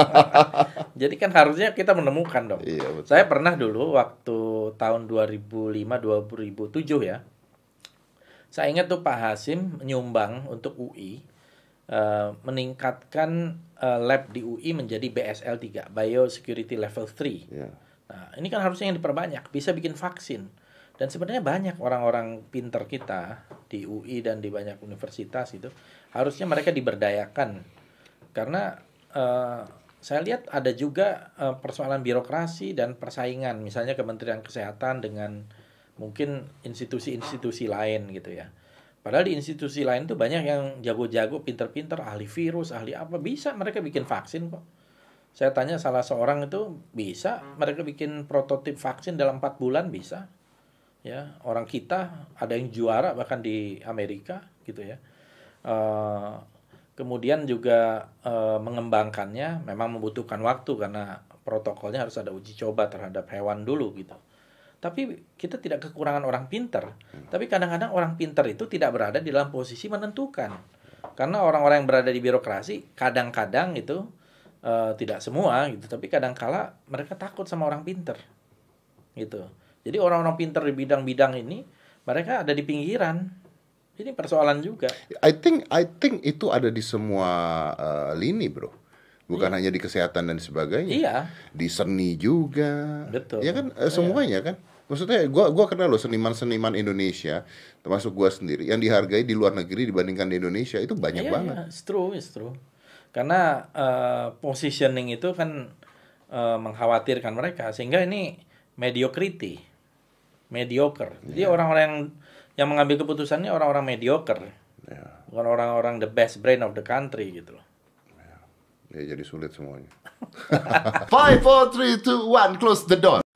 Jadi kan harusnya kita menemukan dong. Iya, betul. Saya pernah dulu waktu tahun 2005 2007 ya. Saya ingat tuh Pak Hasim menyumbang untuk UI uh, eh, meningkatkan uh, lab di UI menjadi BSL 3, Biosecurity Level 3. Yeah. Nah, ini kan harusnya yang diperbanyak, bisa bikin vaksin dan sebenarnya banyak orang-orang pinter kita di UI dan di banyak universitas itu harusnya mereka diberdayakan karena uh, saya lihat ada juga uh, persoalan birokrasi dan persaingan misalnya Kementerian Kesehatan dengan mungkin institusi-institusi lain gitu ya. Padahal di institusi lain tuh banyak yang jago-jago, pinter-pinter, ahli virus, ahli apa bisa mereka bikin vaksin kok. Saya tanya salah seorang itu bisa mereka bikin prototip vaksin dalam empat bulan bisa ya orang kita ada yang juara bahkan di Amerika gitu ya uh, kemudian juga uh, mengembangkannya memang membutuhkan waktu karena protokolnya harus ada uji coba terhadap hewan dulu gitu tapi kita tidak kekurangan orang pinter tapi kadang-kadang orang pinter itu tidak berada di dalam posisi menentukan karena orang-orang yang berada di birokrasi kadang-kadang itu uh, tidak semua gitu tapi kadang-kala mereka takut sama orang pinter gitu jadi orang-orang pinter di bidang-bidang ini mereka ada di pinggiran. Ini persoalan juga. I think I think itu ada di semua uh, lini, Bro. Bukan iya. hanya di kesehatan dan sebagainya. Iya. Di seni juga. Betul. Ya kan uh, semuanya iya. kan. Maksudnya gua gua kenal loh seniman-seniman Indonesia termasuk gua sendiri yang dihargai di luar negeri dibandingkan di Indonesia itu banyak iya, banget. Iya, it's true, it's true. Karena uh, positioning itu kan uh, mengkhawatirkan mereka sehingga ini mediocrity mediocre. Jadi orang orang-orang yang yang mengambil keputusannya orang-orang mediocre. Yeah. Bukan orang-orang the best brain of the country gitu loh. Ya, jadi sulit semuanya. Five, four, three, two, one, close the door.